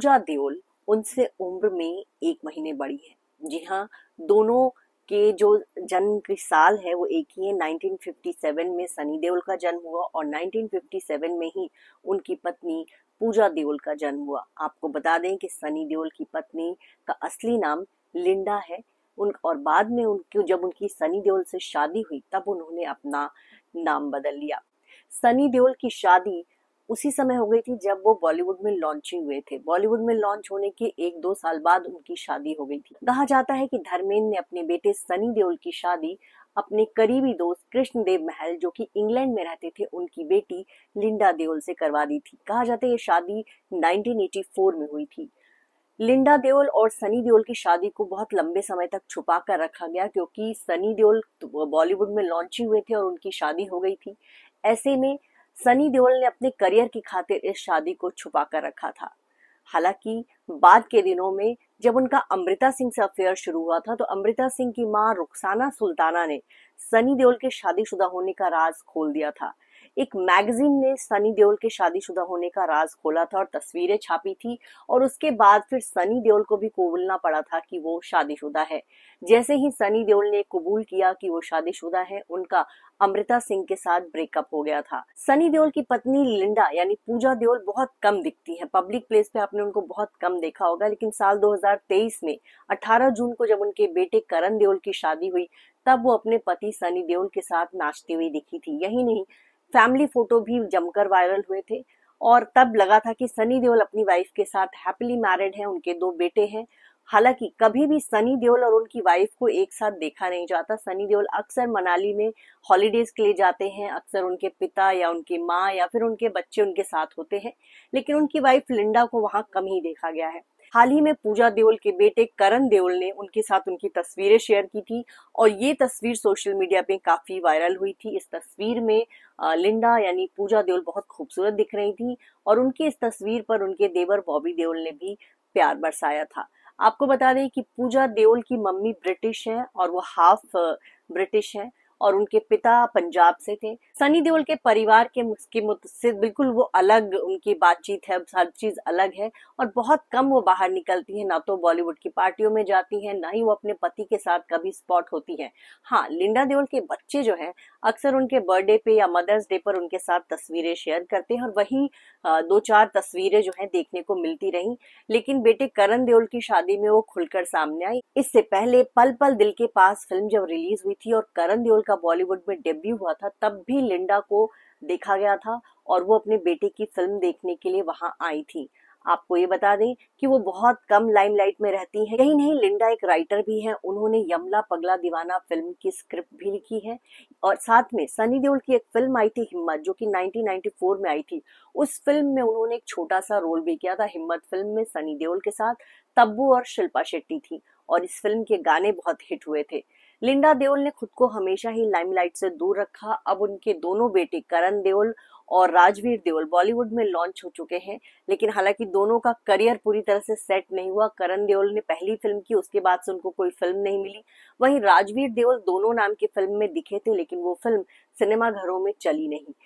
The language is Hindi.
पूजा देओल उनसे उम्र में एक महीने बड़ी है जी हाँ दोनों के जो जन्म के साल है वो एक ही है 1957 में सनी देओल का जन्म हुआ और 1957 में ही उनकी पत्नी पूजा देओल का जन्म हुआ आपको बता दें कि सनी देओल की पत्नी का असली नाम लिंडा है उन और बाद में उनकी जब उनकी सनी देओल से शादी हुई तब उन्होंने अपना नाम बदल लिया सनी देओल की शादी उसी समय हो गई थी जब वो बॉलीवुड में लॉन्चिंग हुए थे बॉलीवुड में लॉन्च होने के एक दो साल बाद उनकी शादी हो गई थी कहा जाता है कि धर्मेंद्र ने अपने बेटे सनी देओल की शादी अपने करीबी दोस्त कृष्ण देव महल जो कि इंग्लैंड में रहते थे उनकी बेटी लिंडा देओल से करवा दी थी कहा जाता है ये शादी 1984 में हुई थी लिंडा देओल और सनी देओल की शादी को बहुत लंबे समय तक छुपा कर रखा गया क्योंकि सनी देओल तो बॉलीवुड में लॉन्चिंग हुए थे और उनकी शादी हो गई थी ऐसे में सनी देओल ने अपने करियर की खातिर इस शादी को छुपा कर रखा था हालांकि बाद के दिनों में जब उनका अमृता सिंह से अफेयर शुरू हुआ था तो अमृता सिंह की मां रुखसाना सुल्ताना ने सनी देओल के शादीशुदा होने का राज खोल दिया था एक मैगजीन ने सनी देओल के शादीशुदा होने का राज खोला था और तस्वीरें छापी थी और उसके बाद फिर सनी देओल को भी कबूलना पड़ा था कि वो शादीशुदा है जैसे ही सनी देओल ने कबूल किया कि वो शादीशुदा है उनका अमृता सिंह के साथ ब्रेकअप हो गया था सनी देओल की पत्नी लिंडा यानी पूजा देओल बहुत कम दिखती है पब्लिक प्लेस पे आपने उनको बहुत कम देखा होगा लेकिन साल 2023 में 18 जून को जब उनके बेटे करण देओल की शादी हुई तब वो अपने पति सनी देओल के साथ नाचती हुई दिखी थी यही नहीं फैमिली फोटो भी जमकर वायरल हुए थे और तब लगा था कि सनी देओल अपनी वाइफ के साथ हैप्पीली मैरिड हैं उनके दो बेटे हैं हालांकि कभी भी सनी देओल और उनकी वाइफ को एक साथ देखा नहीं जाता सनी देओल अक्सर मनाली में हॉलीडेज के लिए जाते हैं अक्सर उनके पिता या उनकी माँ या फिर उनके बच्चे उनके साथ होते हैं लेकिन उनकी वाइफ लिंडा को वहाँ कम ही देखा गया है हाल ही में पूजा देओल के बेटे करण देओल ने उनके साथ उनकी तस्वीरें शेयर की थी और ये तस्वीर सोशल मीडिया पे काफी वायरल हुई थी इस तस्वीर में लिंडा यानी पूजा देओल बहुत खूबसूरत दिख रही थी और उनकी इस तस्वीर पर उनके देवर बॉबी देओल ने भी प्यार बरसाया था आपको बता दें कि पूजा देओल की मम्मी ब्रिटिश हैं और वो हाफ ब्रिटिश हैं और उनके पिता पंजाब से थे सनी देओल के परिवार के के बिल्कुल वो अलग उनकी बातचीत है हर चीज अलग है और बहुत कम वो बाहर निकलती है ना तो बॉलीवुड की पार्टियों में जाती है ना ही वो अपने पति के साथ कभी स्पॉट होती है हाँ लिंडा देओल के बच्चे जो है अक्सर उनके बर्थडे पे या मदर्स डे पर उनके साथ तस्वीरें शेयर करते हैं और वही दो चार तस्वीरें जो है देखने को मिलती रही लेकिन बेटे करण देओल की शादी में वो खुलकर सामने आई इससे पहले पल पल दिल के पास फिल्म जब रिलीज हुई थी और करण देओल का बॉलीवुड में डेब्यू हुआ था तब भी लिंडा को देखा गया था और वो अपने बेटे की फिल्म देखने के लिए वहां आई थी आपको ये बता दें कि वो बहुत कम लाइमलाइट में रहती हैं यही नहीं लिंडा एक राइटर भी हैं उन्होंने यमला पगला दीवाना फिल्म की स्क्रिप्ट भी लिखी है और साथ में सनी देओल की एक फिल्म आई थी हिम्मत जो कि 1994 में आई थी उस फिल्म में उन्होंने एक छोटा सा रोल भी किया था हिम्मत फिल्म में सनी देओल के साथ तब्बू और शिल्पा शेट्टी थी और इस फिल्म के गाने बहुत हिट हुए थे लिंडा देओल ने खुद को हमेशा ही लाइमलाइट से दूर रखा अब उनके दोनों बेटे करण देओल और राजवीर देओल बॉलीवुड में लॉन्च हो चुके हैं लेकिन हालांकि दोनों का करियर पूरी तरह से सेट नहीं हुआ करण देओल ने पहली फिल्म की उसके बाद से उनको कोई फिल्म नहीं मिली वहीं राजवीर देओल दोनों नाम की फिल्म में दिखे थे लेकिन वो फिल्म सिनेमाघरों में चली नहीं